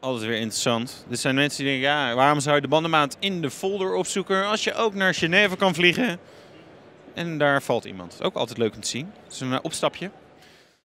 Altijd weer interessant. Er zijn mensen die denken, ja, waarom zou je de bandenmaat in de folder opzoeken als je ook naar Geneve kan vliegen? En daar valt iemand. Ook altijd leuk om te zien. Het is een eh, opstapje.